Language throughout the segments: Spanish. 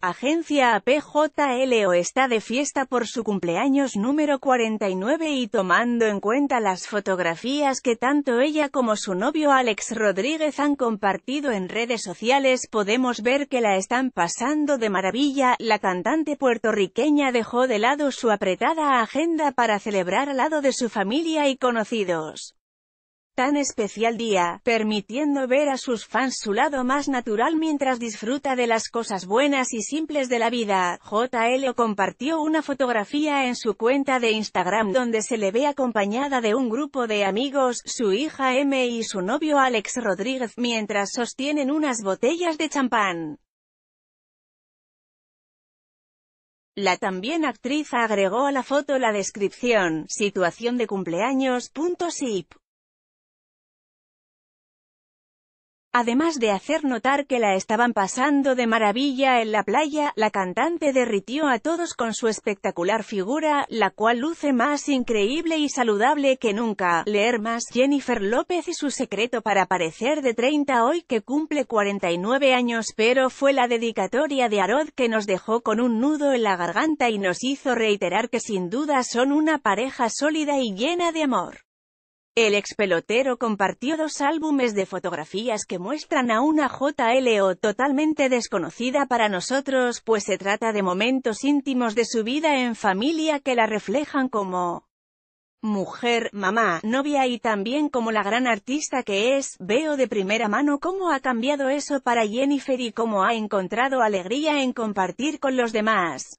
agencia APJLO está de fiesta por su cumpleaños número 49 y tomando en cuenta las fotografías que tanto ella como su novio Alex Rodríguez han compartido en redes sociales podemos ver que la están pasando de maravilla, la cantante puertorriqueña dejó de lado su apretada agenda para celebrar al lado de su familia y conocidos tan especial día, permitiendo ver a sus fans su lado más natural mientras disfruta de las cosas buenas y simples de la vida. JL compartió una fotografía en su cuenta de Instagram donde se le ve acompañada de un grupo de amigos, su hija M y su novio Alex Rodríguez, mientras sostienen unas botellas de champán. La también actriz agregó a la foto la descripción, situación de cumpleaños, Además de hacer notar que la estaban pasando de maravilla en la playa, la cantante derritió a todos con su espectacular figura, la cual luce más increíble y saludable que nunca. Leer más, Jennifer López y su secreto para parecer de 30 hoy que cumple 49 años pero fue la dedicatoria de Arod que nos dejó con un nudo en la garganta y nos hizo reiterar que sin duda son una pareja sólida y llena de amor. El ex pelotero compartió dos álbumes de fotografías que muestran a una JLO totalmente desconocida para nosotros, pues se trata de momentos íntimos de su vida en familia que la reflejan como mujer, mamá, novia y también como la gran artista que es, veo de primera mano cómo ha cambiado eso para Jennifer y cómo ha encontrado alegría en compartir con los demás.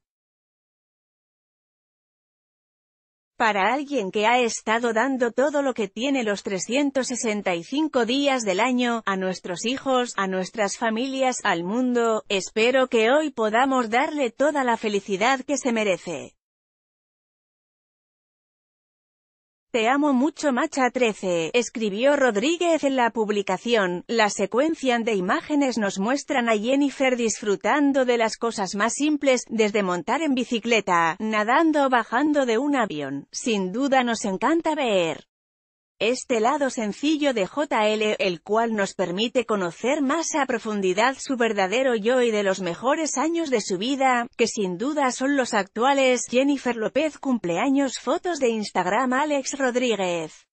Para alguien que ha estado dando todo lo que tiene los 365 días del año, a nuestros hijos, a nuestras familias, al mundo, espero que hoy podamos darle toda la felicidad que se merece. Te amo mucho Macha 13, escribió Rodríguez en la publicación. La secuencia de imágenes nos muestran a Jennifer disfrutando de las cosas más simples, desde montar en bicicleta, nadando o bajando de un avión. Sin duda nos encanta ver este lado sencillo de JL, el cual nos permite conocer más a profundidad su verdadero yo y de los mejores años de su vida, que sin duda son los actuales. Jennifer López cumpleaños Fotos de Instagram Alex Rodríguez